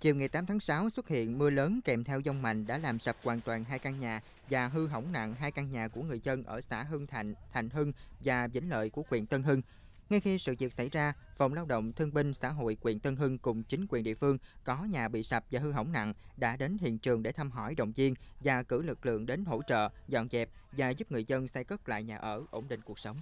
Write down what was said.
Chiều ngày 8 tháng 6 xuất hiện mưa lớn kèm theo dông mạnh đã làm sập hoàn toàn hai căn nhà và hư hỏng nặng hai căn nhà của người dân ở xã Hưng Thạnh, Thành Hưng và Vĩnh Lợi của huyện Tân Hưng. Ngay khi sự việc xảy ra, Phòng Lao động Thương binh Xã hội huyện Tân Hưng cùng chính quyền địa phương có nhà bị sập và hư hỏng nặng đã đến hiện trường để thăm hỏi động viên và cử lực lượng đến hỗ trợ, dọn dẹp và giúp người dân xây cất lại nhà ở, ổn định cuộc sống.